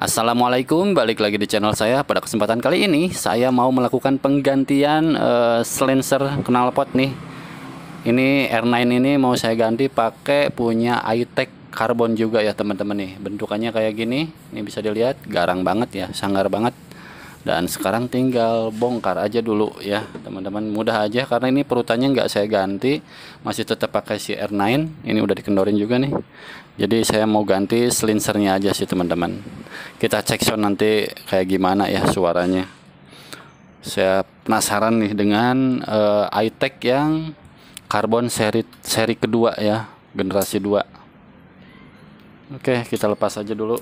Assalamualaikum, balik lagi di channel saya. Pada kesempatan kali ini, saya mau melakukan penggantian uh, eh, silencer knalpot nih. Ini R9 ini mau saya ganti pakai punya iTech karbon juga ya teman-teman nih. Bentukannya kayak gini, ini bisa dilihat, garang banget ya, sanggar banget dan sekarang tinggal bongkar aja dulu ya teman-teman mudah aja karena ini perutannya nggak saya ganti masih tetap pakai si R9 ini udah dikendorin juga nih jadi saya mau ganti silinsernya aja sih teman-teman kita cek sound nanti kayak gimana ya suaranya saya penasaran nih dengan uh, iTech yang karbon seri seri kedua ya generasi 2 Oke kita lepas aja dulu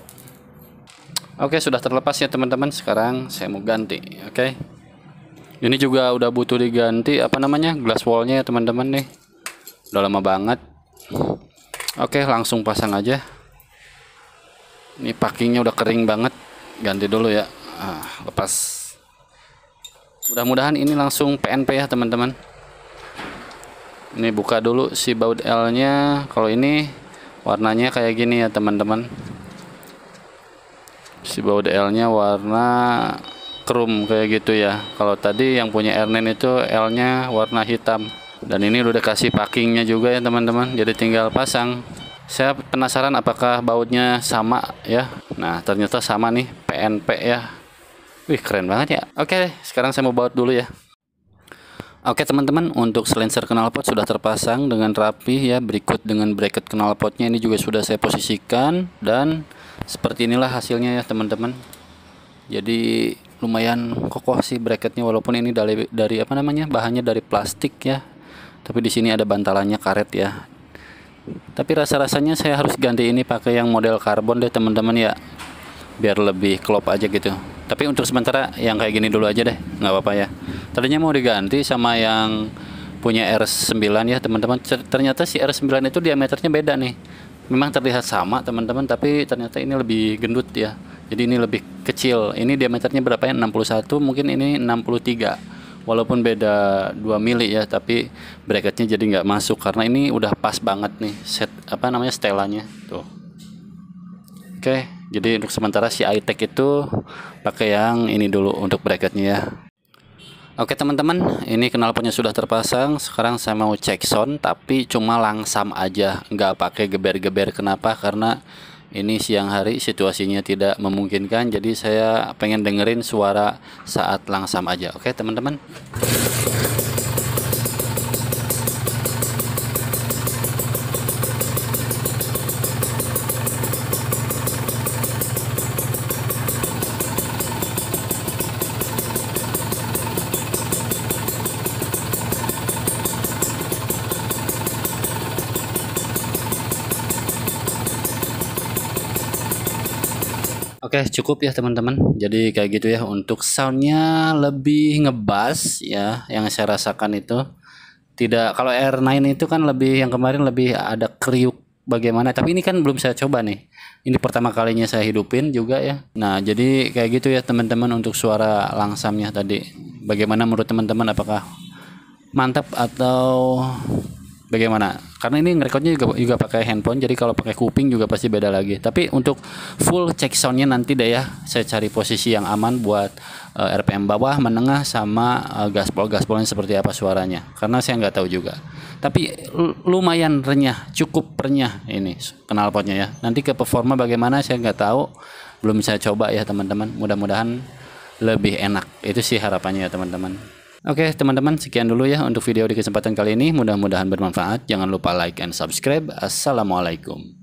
Oke, sudah terlepas ya teman-teman. Sekarang saya mau ganti, oke. Okay? Ini juga udah butuh diganti apa namanya? glass wallnya ya teman-teman nih. Udah lama banget. Oke, langsung pasang aja. Ini packingnya udah kering banget. Ganti dulu ya. Ah, lepas. Mudah-mudahan ini langsung PNP ya teman-teman. Ini buka dulu si baut L-nya. Kalau ini warnanya kayak gini ya teman-teman si baut L-nya warna chrome kayak gitu ya kalau tadi yang punya r Ernen itu L-nya warna hitam dan ini udah kasih packingnya juga ya teman-teman jadi tinggal pasang saya penasaran apakah bautnya sama ya nah ternyata sama nih PNP ya wih keren banget ya oke sekarang saya mau baut dulu ya Oke teman-teman, untuk silencer knalpot sudah terpasang dengan rapi ya, berikut dengan bracket knalpotnya ini juga sudah saya posisikan dan seperti inilah hasilnya ya teman-teman jadi lumayan kokoh sih bracketnya walaupun ini dari dari apa namanya bahannya dari plastik ya tapi di sini ada bantalannya karet ya tapi rasa-rasanya saya harus ganti ini pakai yang model karbon deh teman-teman ya biar lebih klop aja gitu tapi untuk sementara yang kayak gini dulu aja deh nggak apa-apa ya tadinya mau diganti sama yang punya R9 ya teman-teman ternyata si R9 itu diameternya beda nih memang terlihat sama teman-teman tapi ternyata ini lebih gendut ya jadi ini lebih kecil ini diameternya berapa ya 61 mungkin ini 63 walaupun beda 2 mili ya tapi bracketnya jadi nggak masuk karena ini udah pas banget nih set apa namanya stelanya tuh oke jadi untuk sementara si Aitek itu pakai yang ini dulu untuk bracketnya ya Oke teman-teman, ini knalpotnya sudah terpasang. Sekarang saya mau cek sound, tapi cuma langsam aja, nggak pakai geber-geber. Kenapa? Karena ini siang hari situasinya tidak memungkinkan. Jadi saya pengen dengerin suara saat langsam aja. Oke teman-teman. Oke cukup ya teman-teman Jadi kayak gitu ya Untuk soundnya lebih ngebass ya Yang saya rasakan itu Tidak Kalau R9 itu kan lebih Yang kemarin lebih ada kriuk bagaimana Tapi ini kan belum saya coba nih Ini pertama kalinya saya hidupin juga ya Nah jadi kayak gitu ya teman-teman Untuk suara langsamnya tadi Bagaimana menurut teman-teman apakah Mantap atau bagaimana? Karena ini ngerekodnya juga juga pakai handphone, jadi kalau pakai kuping juga pasti beda lagi. Tapi untuk full check soundnya nanti deh ya, saya cari posisi yang aman buat uh, eh, RPM bawah, menengah, sama uh, gaspol gaspolnya seperti apa suaranya. Karena saya nggak tahu juga. Tapi lumayan renyah, cukup renyah ini knalpotnya ya. Nanti ke performa bagaimana saya nggak tahu, belum saya coba ya teman-teman. Mudah-mudahan lebih enak. Itu sih harapannya ya teman-teman. Oke teman-teman sekian dulu ya untuk video di kesempatan kali ini. Mudah-mudahan bermanfaat. Jangan lupa like and subscribe. Assalamualaikum.